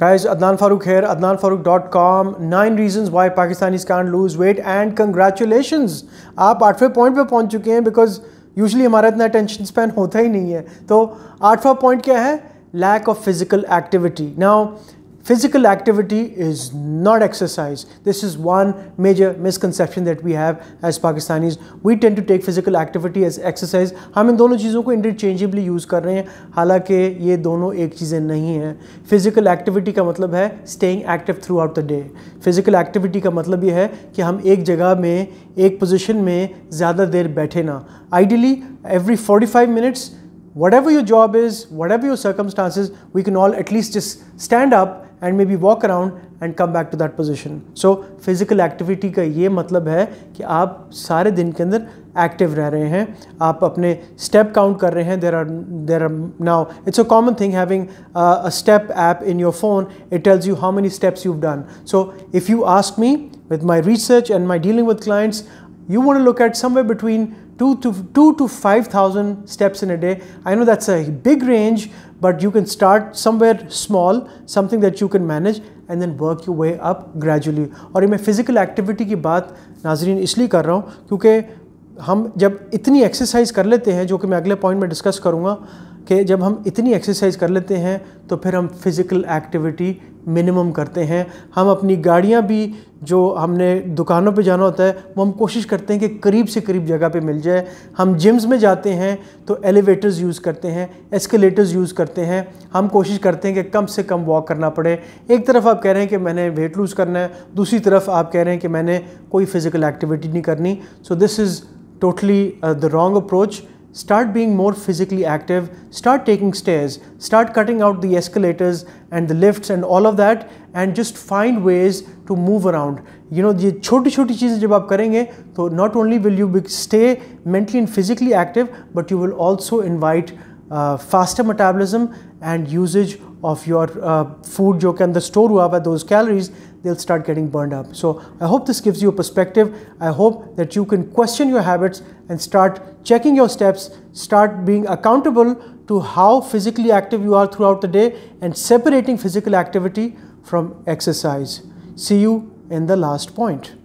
Guys, Adnan Farooq here, adnanfarooq.com. Nine reasons why Pakistanis can't lose weight and congratulations! आप आठवें point पे पहुंच चुके हैं बिकॉज यूजली हमारा इतना अटेंशन स्पैन होता ही नहीं है तो आठवां पॉइंट क्या है lack of physical activity now physical activity is not exercise. This is one major misconception that we have as Pakistanis. We tend to take physical activity as exercise. हम इन दोनों चीज़ों को interchangeably use कर रहे हैं हालांकि ये दोनों एक चीज़ें नहीं हैं Physical activity का मतलब है staying active throughout the day. Physical activity का मतलब ये है कि हम एक जगह में एक position में ज़्यादा देर बैठे ना Ideally, every 45 minutes, whatever your job is, whatever your circumstances, we can all at least just stand up and maybe walk around and come back to that position. So physical activity का ये मतलब है कि आप सारे दिन के अंदर active रह रहे हैं, आप अपने step count कर रहे हैं. There are there are now it's a common thing having a, a step app in your phone. It tells you how many steps you've done. So if you ask me with my research and my dealing with clients, you want to look at somewhere between two to two to five thousand steps in a day. I know that's a big range, but you can start somewhere small, something that you can manage, and then work your way up gradually. और ये मैं physical activity की बात नाजरीन इसलिए कर रहा हूँ क्योंकि हम जब इतनी exercise कर लेते हैं जो कि मैं अगले point में discuss करूँगा कि जब हम इतनी एक्सरसाइज कर लेते हैं तो फिर हम फिज़िकल एक्टिविटी मिनिमम करते हैं हम अपनी गाड़ियाँ भी जो हमने दुकानों पे जाना होता है वो हम कोशिश करते हैं कि करीब से करीब जगह पे मिल जाए हम जिम्स में जाते हैं तो एलिवेटर्स यूज़ करते हैं एस्केलेटर्स यूज़ करते हैं हम कोशिश करते हैं कि कम से कम वॉक करना पड़े एक तरफ आप कह रहे हैं कि मैंने वेट लूज़ करना है दूसरी तरफ आप कह रहे हैं कि मैंने कोई फ़िज़िकल एक्टिविटी नहीं करनी so this is totally the wrong approach Start being more physically active, start taking stairs, start cutting out the escalators and the lifts and all of that and just find ways to move around. You know, ये छोटी छोटी चीज़ें जब आप so not only will you stay mentally and physically active but you will also invite uh, faster metabolism and usage of your uh, food जो can अंदर store हुआ those calories they'll start getting burned up. So I hope this gives you a perspective. I hope that you can question your habits and start checking your steps, start being accountable to how physically active you are throughout the day and separating physical activity from exercise. See you in the last point.